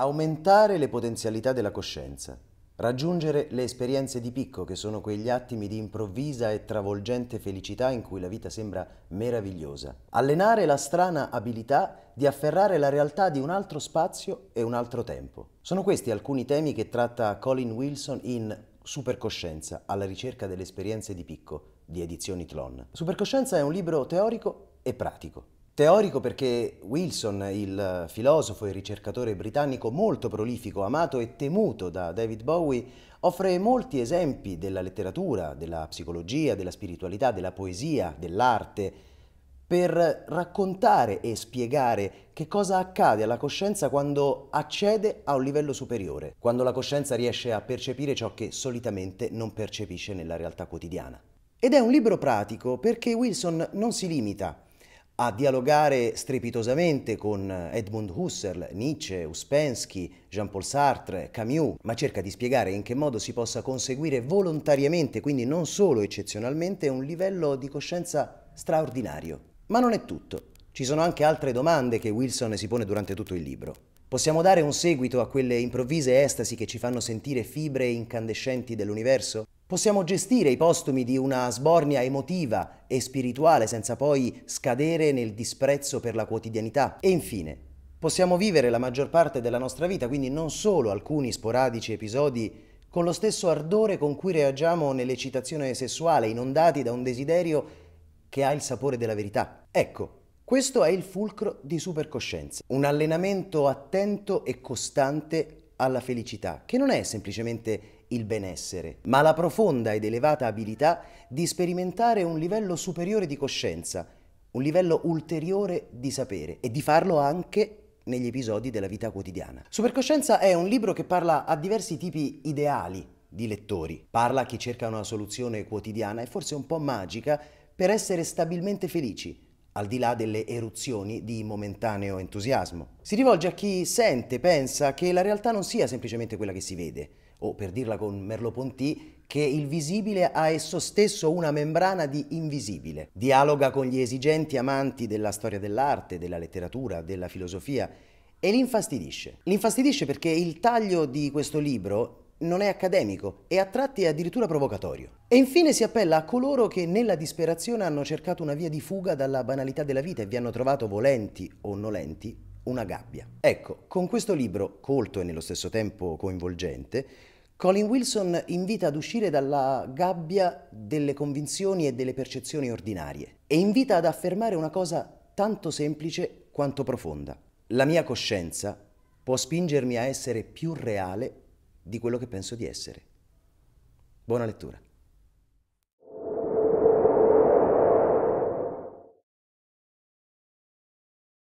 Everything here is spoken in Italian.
Aumentare le potenzialità della coscienza. Raggiungere le esperienze di picco, che sono quegli attimi di improvvisa e travolgente felicità in cui la vita sembra meravigliosa. Allenare la strana abilità di afferrare la realtà di un altro spazio e un altro tempo. Sono questi alcuni temi che tratta Colin Wilson in Supercoscienza alla ricerca delle esperienze di picco di Edizioni Clon. Supercoscienza è un libro teorico e pratico Teorico perché Wilson, il filosofo e ricercatore britannico molto prolifico, amato e temuto da David Bowie, offre molti esempi della letteratura, della psicologia, della spiritualità, della poesia, dell'arte, per raccontare e spiegare che cosa accade alla coscienza quando accede a un livello superiore, quando la coscienza riesce a percepire ciò che solitamente non percepisce nella realtà quotidiana. Ed è un libro pratico perché Wilson non si limita a dialogare strepitosamente con Edmund Husserl, Nietzsche, Uspensky, Jean-Paul Sartre, Camus, ma cerca di spiegare in che modo si possa conseguire volontariamente, quindi non solo eccezionalmente, un livello di coscienza straordinario. Ma non è tutto. Ci sono anche altre domande che Wilson si pone durante tutto il libro. Possiamo dare un seguito a quelle improvvise estasi che ci fanno sentire fibre incandescenti dell'universo? Possiamo gestire i postumi di una sbornia emotiva e spirituale senza poi scadere nel disprezzo per la quotidianità. E infine, possiamo vivere la maggior parte della nostra vita, quindi non solo alcuni sporadici episodi, con lo stesso ardore con cui reagiamo nell'eccitazione sessuale, inondati da un desiderio che ha il sapore della verità. Ecco, questo è il fulcro di supercoscienza, un allenamento attento e costante alla felicità, che non è semplicemente il benessere, ma la profonda ed elevata abilità di sperimentare un livello superiore di coscienza, un livello ulteriore di sapere e di farlo anche negli episodi della vita quotidiana. Supercoscienza è un libro che parla a diversi tipi ideali di lettori. Parla a chi cerca una soluzione quotidiana e forse un po' magica per essere stabilmente felici, al di là delle eruzioni di momentaneo entusiasmo. Si rivolge a chi sente, pensa che la realtà non sia semplicemente quella che si vede, o per dirla con Merleau-Ponty, che il visibile ha esso stesso una membrana di invisibile. Dialoga con gli esigenti amanti della storia dell'arte, della letteratura, della filosofia e li infastidisce. Li infastidisce perché il taglio di questo libro non è accademico e a tratti è addirittura provocatorio. E infine si appella a coloro che nella disperazione hanno cercato una via di fuga dalla banalità della vita e vi hanno trovato volenti o nolenti una gabbia. Ecco, con questo libro, colto e nello stesso tempo coinvolgente, Colin Wilson invita ad uscire dalla gabbia delle convinzioni e delle percezioni ordinarie e invita ad affermare una cosa tanto semplice quanto profonda. La mia coscienza può spingermi a essere più reale di quello che penso di essere. Buona lettura.